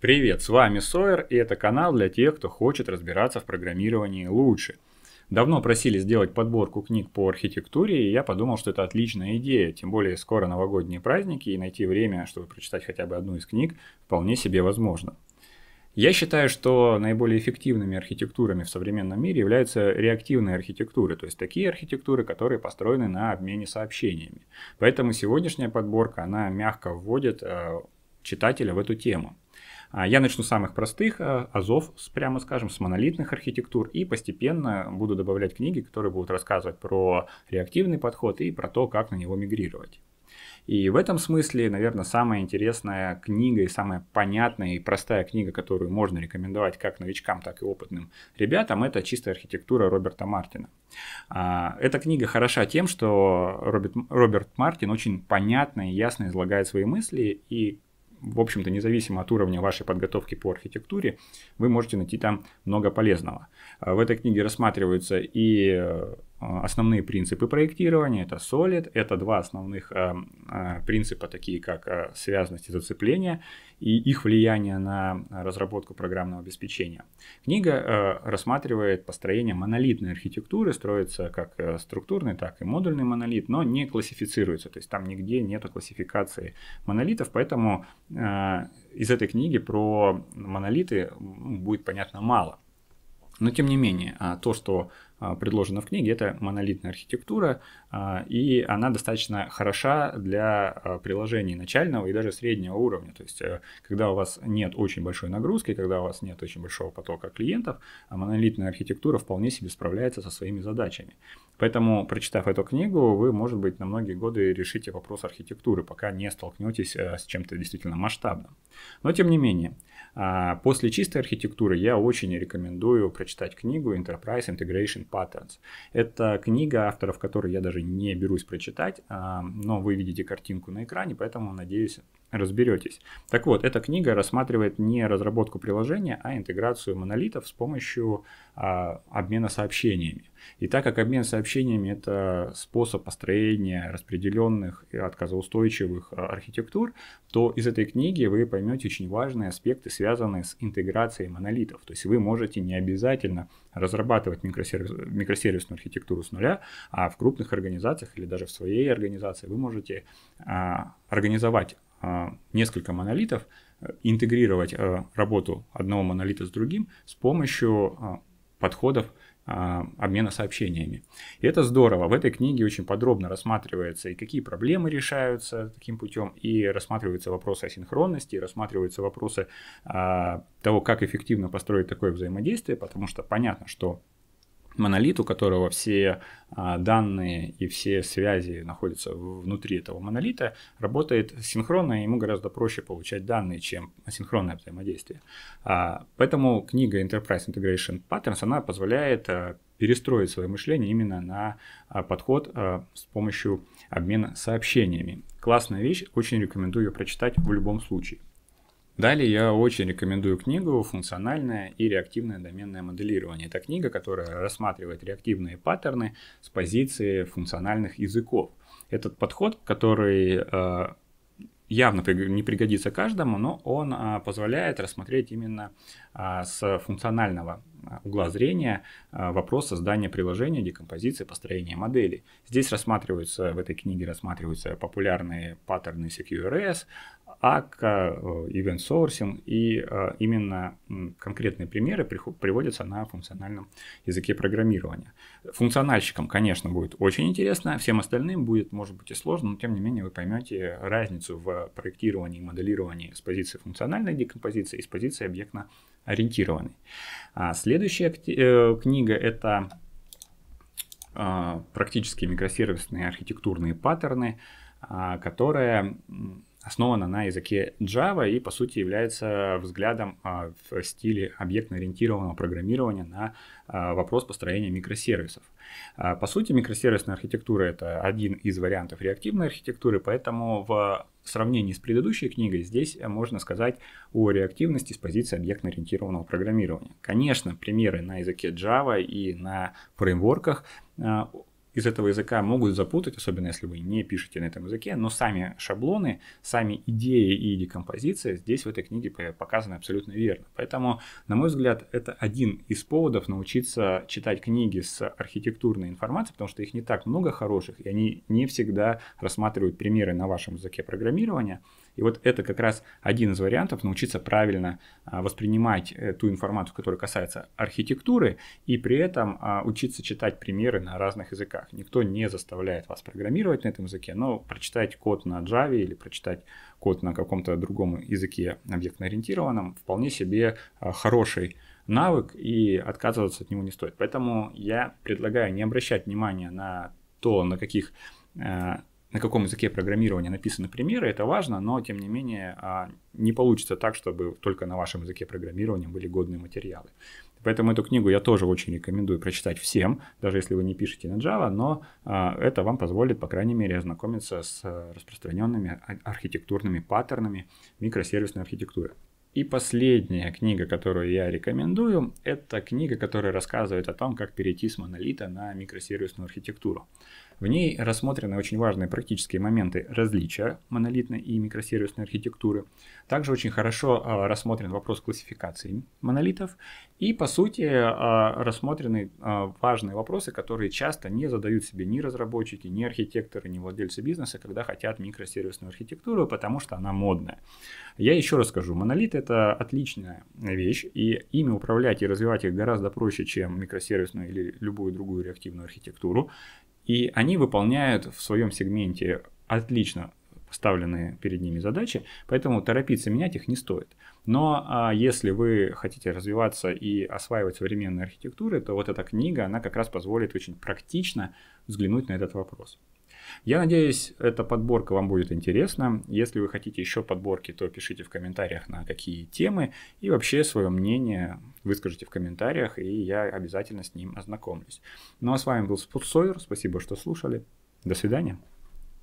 Привет, с вами Сойер, и это канал для тех, кто хочет разбираться в программировании лучше. Давно просили сделать подборку книг по архитектуре, и я подумал, что это отличная идея, тем более скоро новогодние праздники, и найти время, чтобы прочитать хотя бы одну из книг, вполне себе возможно. Я считаю, что наиболее эффективными архитектурами в современном мире являются реактивные архитектуры, то есть такие архитектуры, которые построены на обмене сообщениями. Поэтому сегодняшняя подборка, она мягко вводит э, читателя в эту тему. А я начну с самых простых э, азов, прямо скажем, с монолитных архитектур и постепенно буду добавлять книги, которые будут рассказывать про реактивный подход и про то, как на него мигрировать. И в этом смысле, наверное, самая интересная книга и самая понятная и простая книга, которую можно рекомендовать как новичкам, так и опытным ребятам, это «Чистая архитектура» Роберта Мартина. А, эта книга хороша тем, что Роберт, Роберт Мартин очень понятно и ясно излагает свои мысли, и в общем-то, независимо от уровня вашей подготовки по архитектуре, вы можете найти там много полезного. А в этой книге рассматриваются и э, Э, основные принципы проектирования. Это Solid, это два основных э, э, принципа, такие как связность и зацепление, и их влияние на разработку программного обеспечения. Книга рассматривает построение монолитной архитектуры, строится как структурный, так и модульный монолит, но не классифицируется, то есть там нигде нет классификации монолитов, поэтому из этой книги про монолиты будет понятно мало. Но тем не менее, а то, что а, предложена в книге, это монолитная архитектура, а, и она достаточно хороша для а, приложений начального и даже среднего уровня. То есть, э, когда у вас нет очень большой нагрузки, когда у вас нет очень большого потока клиентов, монолитная архитектура вполне себе справляется со своими задачами. Поэтому, прочитав эту книгу, вы, может быть, на многие годы решите вопрос архитектуры, пока не столкнетесь э, с чем-то действительно масштабным. Но, тем не менее, после чистой архитектуры я очень рекомендую прочитать книгу Enterprise Integration Patterns. Это книга, авторов которую я даже не берусь прочитать, а, но вы видите картинку на экране, поэтому, надеюсь, разберетесь. Так вот, эта книга рассматривает не разработку приложения, а интеграцию монолитов с помощью а, обмена сообщениями. И так как обмен сообщениями это способ построения распределенных и отказоустойчивых а, архитектур, то из этой книги вы поймете очень важные аспекты, связанные с интеграцией монолитов. То есть вы можете не обязательно разрабатывать микросервис, микросервисную архитектуру с нуля, а в крупных организациях или даже в своей организации вы можете а, организовать а, несколько монолитов, э, интегрировать э, работу одного монолита с другим с помощью а, подходов а, обмена сообщениями. И это здорово. В этой книге очень подробно рассматривается и какие проблемы решаются таким путем, и рассматриваются вопросы о синхронности, и рассматриваются вопросы а, того, как эффективно построить такое взаимодействие, потому что понятно, что монолит, у которого все а, данные и все связи находятся внутри этого монолита, работает синхронно, и ему гораздо проще получать данные, чем асинхронное взаимодействие. А, поэтому книга Enterprise Integration Patterns, она позволяет а, перестроить свое мышление именно на подход с помощью обмена сообщениями. Классная вещь, очень рекомендую ее прочитать в любом случае. Далее я очень рекомендую книгу «Функциональное и реактивное доменное моделирование». Это книга, которая рассматривает реактивные паттерны с позиции функциональных языков. Этот подход, который э, явно не пригодится каждому, но он э, позволяет рассмотреть именно э, с функционального угла зрения вопрос создания приложения, декомпозиции, построения моделей. Здесь рассматриваются, в этой книге рассматриваются популярные паттерны CQRS, АККА, э, event sourcing, и э, именно конкретные примеры приводятся на функциональном языке программирования. Функциональщикам, конечно, будет очень интересно, всем остальным будет, может быть, и сложно, но тем не менее вы поймете разницу в проектировании и моделировании с позиции функциональной декомпозиции и с позиции объектно-ориентированной. А следующая э, книга — это практические микросервисные архитектурные паттерны, а, которая основана на языке Java и, по сути, является взглядом а, в стиле объектно-ориентированного программирования на а, вопрос построения микросервисов. А, по сути, микросервисная архитектура — это один из вариантов реактивной архитектуры, поэтому в сравнении с предыдущей книгой здесь можно сказать о реактивности с позиции объектно-ориентированного программирования. Конечно, примеры на языке Java и на фреймворках из этого языка могут запутать, особенно если вы не пишете на этом языке, но сами шаблоны, сами идеи и декомпозиция здесь в этой книге показаны абсолютно верно. Поэтому, на мой взгляд, это один из поводов научиться читать книги с архитектурной информацией, потому что их не так много хороших, и они не всегда рассматривают примеры на вашем языке программирования. И вот это как раз один из вариантов научиться правильно а, воспринимать э, ту информацию, которая касается архитектуры, и при этом а, учиться читать примеры на разных языках. Никто не заставляет вас программировать на этом языке, но прочитать код на Java или прочитать код на каком-то другом языке объектно-ориентированном вполне себе а, хороший навык, и отказываться от него не стоит. Поэтому я предлагаю не обращать внимания на то, на каких э, на каком языке программирования написаны примеры, это важно, но тем не менее а, не получится так, чтобы только на вашем языке программирования были годные материалы. Поэтому эту книгу я тоже очень рекомендую прочитать всем, даже если вы не пишете на Java, но а, это вам позволит, по крайней мере, ознакомиться с а, распространенными архитектурными паттернами микросервисной архитектуры. И последняя книга, которую я рекомендую, это книга, которая рассказывает о том, как перейти с монолита на микросервисную архитектуру. В ней рассмотрены очень важные практические моменты различия монолитной и микросервисной архитектуры. Также очень хорошо а, рассмотрен вопрос классификации монолитов. И, по сути, а, рассмотрены а, важные вопросы, которые часто не задают себе ни разработчики, ни архитекторы, ни владельцы бизнеса, когда хотят микросервисную архитектуру, потому что она модная. Я еще раз скажу, монолит — это отличная вещь, и ими управлять и развивать их гораздо проще, чем микросервисную или любую другую реактивную архитектуру. И они выполняют в своем сегменте отлично поставленные перед ними задачи, поэтому торопиться менять их не стоит. Но а, если вы хотите развиваться и осваивать современные архитектуры, то вот эта книга, она как раз позволит очень практично взглянуть на этот вопрос. Я надеюсь, эта подборка вам будет интересна. Если вы хотите еще подборки, то пишите в комментариях на какие темы и вообще свое мнение выскажите в комментариях, и я обязательно с ним ознакомлюсь. Ну а с вами был Спутсойер, спасибо, что слушали. До свидания.